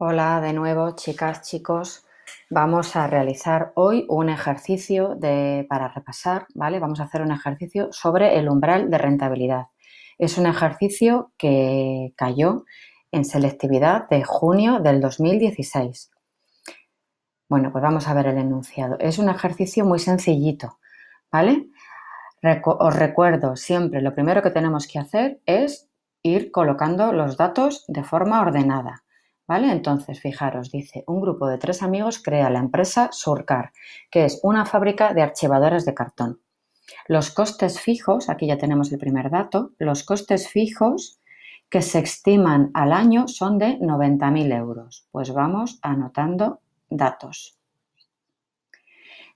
Hola de nuevo, chicas, chicos. Vamos a realizar hoy un ejercicio para repasar, ¿vale? Vamos a hacer un ejercicio sobre el umbral de rentabilidad. Es un ejercicio que cayó en selectividad de junio del 2016. Bueno, pues vamos a ver el enunciado. Es un ejercicio muy sencillito, ¿vale? os recuerdo siempre, lo primero que tenemos que hacer es ir colocando los datos de forma ordenada. ¿Vale? Entonces, fijaros, dice, un grupo de tres amigos crea la empresa Surcar, que es una fábrica de archivadores de cartón. Los costes fijos, aquí ya tenemos el primer dato, los costes fijos que se estiman al año son de 90.000 euros. Pues vamos anotando datos.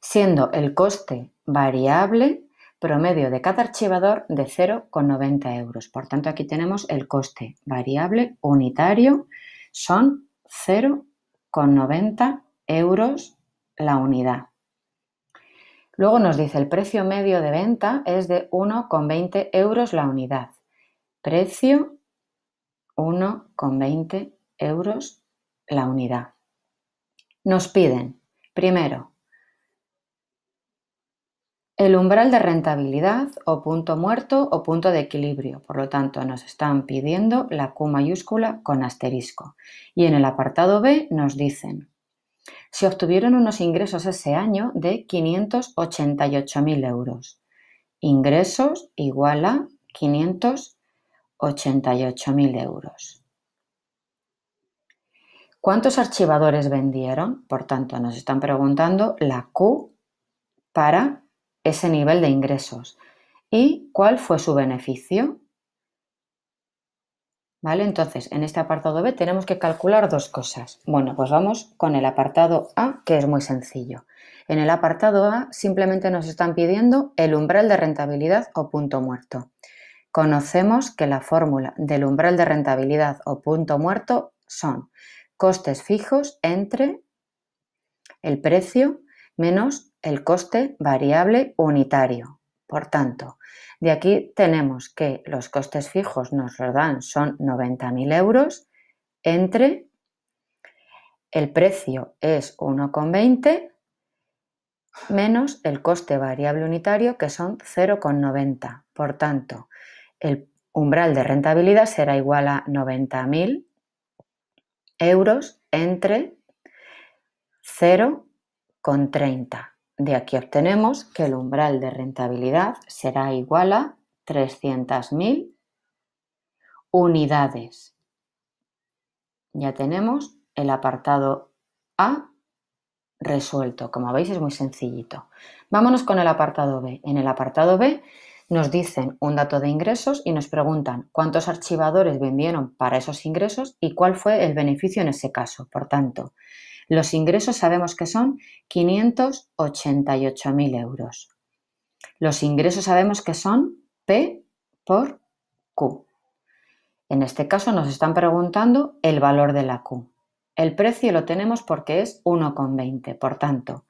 Siendo el coste variable promedio de cada archivador de 0,90 euros. Por tanto, aquí tenemos el coste variable unitario son 0,90 euros la unidad. Luego nos dice el precio medio de venta es de 1,20 euros la unidad. Precio 1,20 euros la unidad. Nos piden, primero, el umbral de rentabilidad o punto muerto o punto de equilibrio. Por lo tanto, nos están pidiendo la Q mayúscula con asterisco. Y en el apartado B nos dicen, se obtuvieron unos ingresos ese año de 588.000 euros. Ingresos igual a 588.000 euros. ¿Cuántos archivadores vendieron? Por tanto, nos están preguntando la Q para ese nivel de ingresos. ¿Y cuál fue su beneficio? ¿Vale? Entonces, en este apartado B tenemos que calcular dos cosas. Bueno, pues vamos con el apartado A, que es muy sencillo. En el apartado A simplemente nos están pidiendo el umbral de rentabilidad o punto muerto. Conocemos que la fórmula del umbral de rentabilidad o punto muerto son costes fijos entre el precio menos el coste variable unitario. Por tanto, de aquí tenemos que los costes fijos nos lo dan, son 90.000 euros entre el precio es 1,20 menos el coste variable unitario que son 0,90. Por tanto, el umbral de rentabilidad será igual a 90.000 euros entre 0,30. De aquí obtenemos que el umbral de rentabilidad será igual a 300.000 unidades. Ya tenemos el apartado A resuelto. Como veis es muy sencillito. Vámonos con el apartado B. En el apartado B nos dicen un dato de ingresos y nos preguntan cuántos archivadores vendieron para esos ingresos y cuál fue el beneficio en ese caso. Por tanto, los ingresos sabemos que son 588.000 euros. Los ingresos sabemos que son P por Q. En este caso nos están preguntando el valor de la Q. El precio lo tenemos porque es 1,20. Por tanto,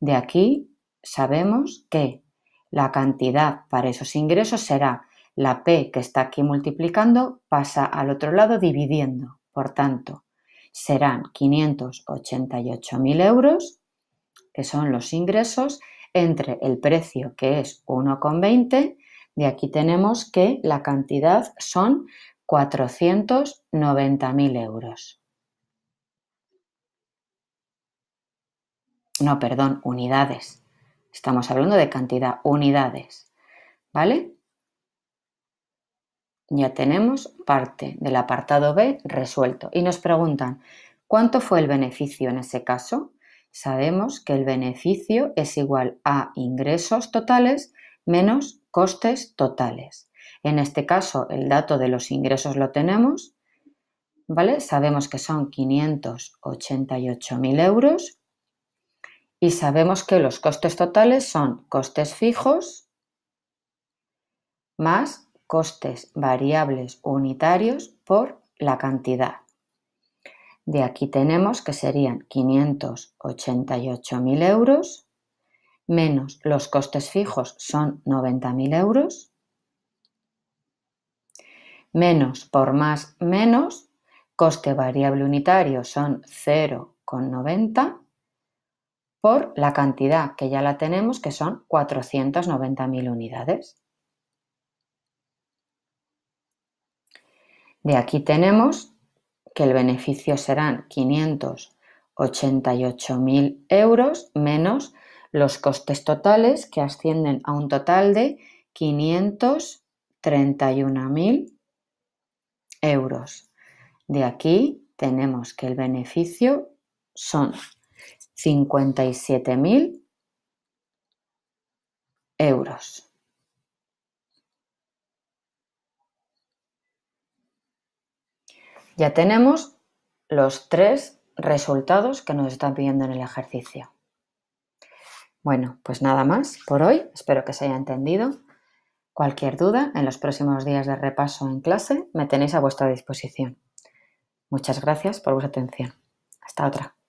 de aquí sabemos que la cantidad para esos ingresos será la P que está aquí multiplicando pasa al otro lado dividiendo. Por tanto, serán 588.000 euros, que son los ingresos, entre el precio que es 1,20, de aquí tenemos que la cantidad son 490.000 euros. No, perdón, unidades. Estamos hablando de cantidad, unidades. ¿Vale? Ya tenemos parte del apartado B resuelto. Y nos preguntan, ¿cuánto fue el beneficio en ese caso? Sabemos que el beneficio es igual a ingresos totales menos costes totales. En este caso, el dato de los ingresos lo tenemos, ¿vale? Sabemos que son 588.000 euros y sabemos que los costes totales son costes fijos más costes variables unitarios por la cantidad. De aquí tenemos que serían 588.000 euros, menos los costes fijos son 90.000 euros, menos por más menos, coste variable unitario son 0,90 por la cantidad que ya la tenemos que son 490.000 unidades. De aquí tenemos que el beneficio serán 588.000 euros menos los costes totales que ascienden a un total de 531.000 euros. De aquí tenemos que el beneficio son 57.000 euros. Ya tenemos los tres resultados que nos están pidiendo en el ejercicio. Bueno, pues nada más por hoy. Espero que se haya entendido. Cualquier duda, en los próximos días de repaso en clase me tenéis a vuestra disposición. Muchas gracias por vuestra atención. Hasta otra.